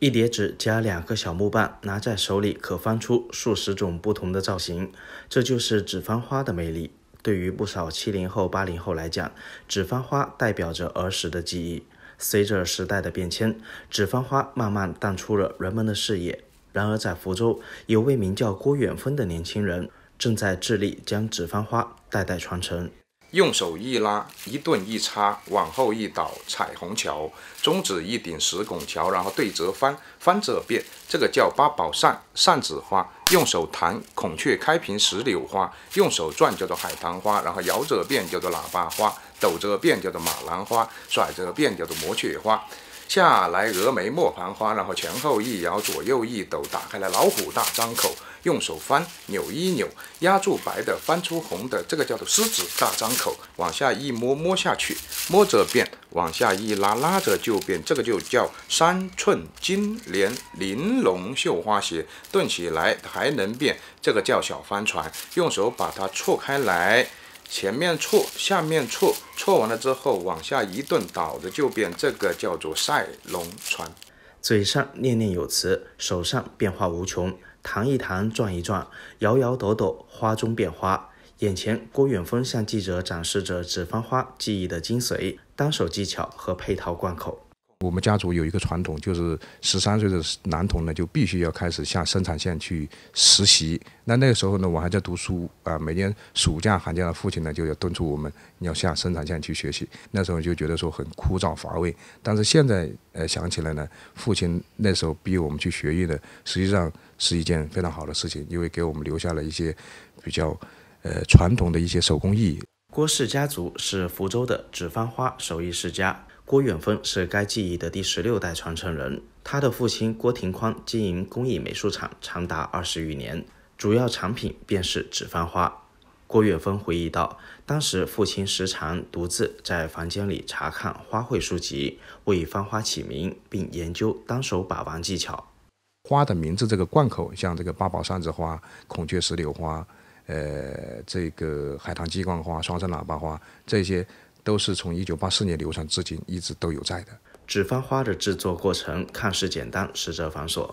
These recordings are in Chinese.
一叠纸加两个小木棒，拿在手里可翻出数十种不同的造型。这就是纸翻花的魅力。对于不少七零后、八零后来讲，纸翻花代表着儿时的记忆。随着时代的变迁，纸翻花慢慢淡出了人们的视野。然而，在福州，有位名叫郭远峰的年轻人正在致力将纸翻花代代传承。用手一拉，一顿一插，往后一倒，彩虹桥；中指一顶石拱桥，然后对折翻，翻着变，这个叫八宝扇扇子花；用手弹，孔雀开屏石榴花；用手转，叫做海棠花；然后摇着变，叫做喇叭花；抖着变，叫做马兰花；甩着变，叫做魔雀花。下来峨眉磨盘花，然后前后一摇，左右一抖，打开了老虎大张口，用手翻扭一扭，压住白的翻出红的，这个叫做狮子大张口。往下一摸，摸下去，摸着变；往下一拉，拉着就变。这个就叫三寸金莲，玲珑绣花鞋。顿起来还能变，这个叫小帆船。用手把它错开来。前面错，下面错，错完了之后往下一顿倒着就变，这个叫做赛龙船。嘴上念念有词，手上变化无穷，弹一弹，转一转，摇摇抖抖，花中变花。眼前，郭远峰向记者展示着纸花技艺的精髓，单手技巧和配套罐口。我们家族有一个传统，就是十三岁的男童呢，就必须要开始下生产线去实习。那那个时候呢，我还在读书啊，每年暑假寒假，的父亲呢就要敦促我们，你要下生产线去学习。那时候就觉得说很枯燥乏味，但是现在呃想起来呢，父亲那时候逼我们去学艺的，实际上是一件非常好的事情，因为给我们留下了一些比较呃传统的一些手工艺。郭氏家族是福州的纸花花手艺世家。郭远峰是该技艺的第十六代传承人，他的父亲郭廷宽经营工艺美术厂长达二十余年，主要产品便是纸翻花。郭远峰回忆道，当时父亲时常独自在房间里查看花卉书籍，为翻花起名，并研究单手把玩技巧。花的名字这个贯口，像这个八宝扇子花、孔雀石榴花，呃，这个海棠鸡冠花、双生喇叭花这些。都是从一九八四年流传至今，一直都有在的纸方花的制作过程，看似简单，实则繁琐，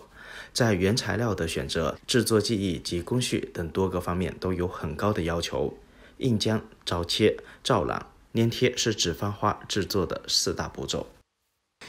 在原材料的选择、制作技艺及工序等多个方面都有很高的要求。印浆、凿切、罩染、粘贴是纸方花制作的四大步骤。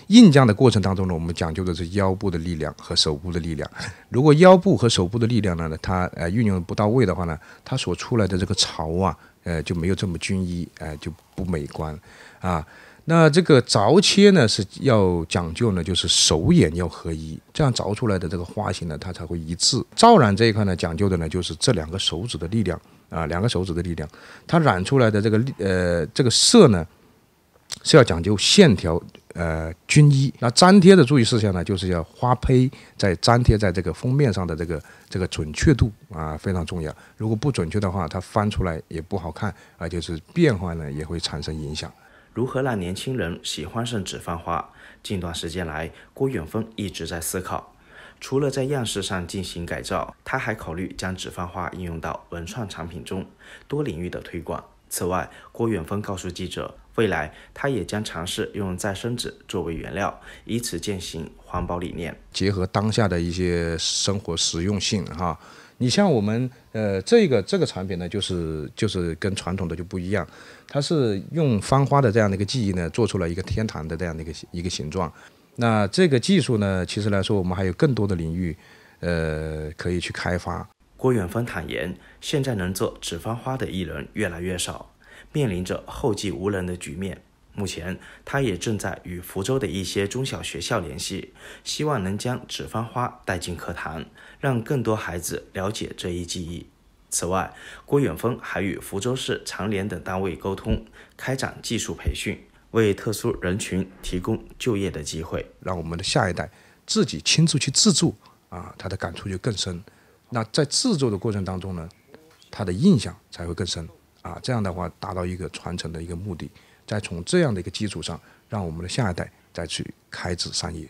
硬浆的过程当中呢，我们讲究的是腰部的力量和手部的力量。如果腰部和手部的力量呢，呢它呃运用不到位的话呢，它所出来的这个槽啊。呃，就没有这么均一，哎，就不美观，啊，那这个凿切呢是要讲究呢，就是手眼要合一，这样凿出来的这个花型呢，它才会一致。照染这一块呢，讲究的呢就是这两个手指的力量啊，两个手指的力量，它染出来的这个呃这个色呢是要讲究线条。呃，军医。那粘贴的注意事项呢，就是要花胚在粘贴在这个封面上的这个这个准确度啊非常重要。如果不准确的话，它翻出来也不好看，而且是变化呢也会产生影响。如何让年轻人喜欢上纸翻花？近段时间来，郭远峰一直在思考。除了在样式上进行改造，他还考虑将纸翻花应用到文创产品中，多领域的推广。此外，郭远峰告诉记者，未来他也将尝试用再生纸作为原料，以此践行环保理念，结合当下的一些生活实用性。哈，你像我们呃这个这个产品呢，就是就是跟传统的就不一样，它是用翻花的这样的一个技艺呢，做出了一个天堂的这样的一个一个形状。那这个技术呢，其实来说我们还有更多的领域，呃，可以去开发。郭远峰坦言，现在能做纸花的艺人越来越少，面临着后继无人的局面。目前，他也正在与福州的一些中小学校联系，希望能将纸花带进课堂，让更多孩子了解这一技艺。此外，郭远峰还与福州市残联等单位沟通，开展技术培训，为特殊人群提供就业的机会，让我们的下一代自己亲自去自助。啊，他的感触就更深。那在制作的过程当中呢，他的印象才会更深啊，这样的话达到一个传承的一个目的，再从这样的一个基础上，让我们的下一代再去开枝散叶。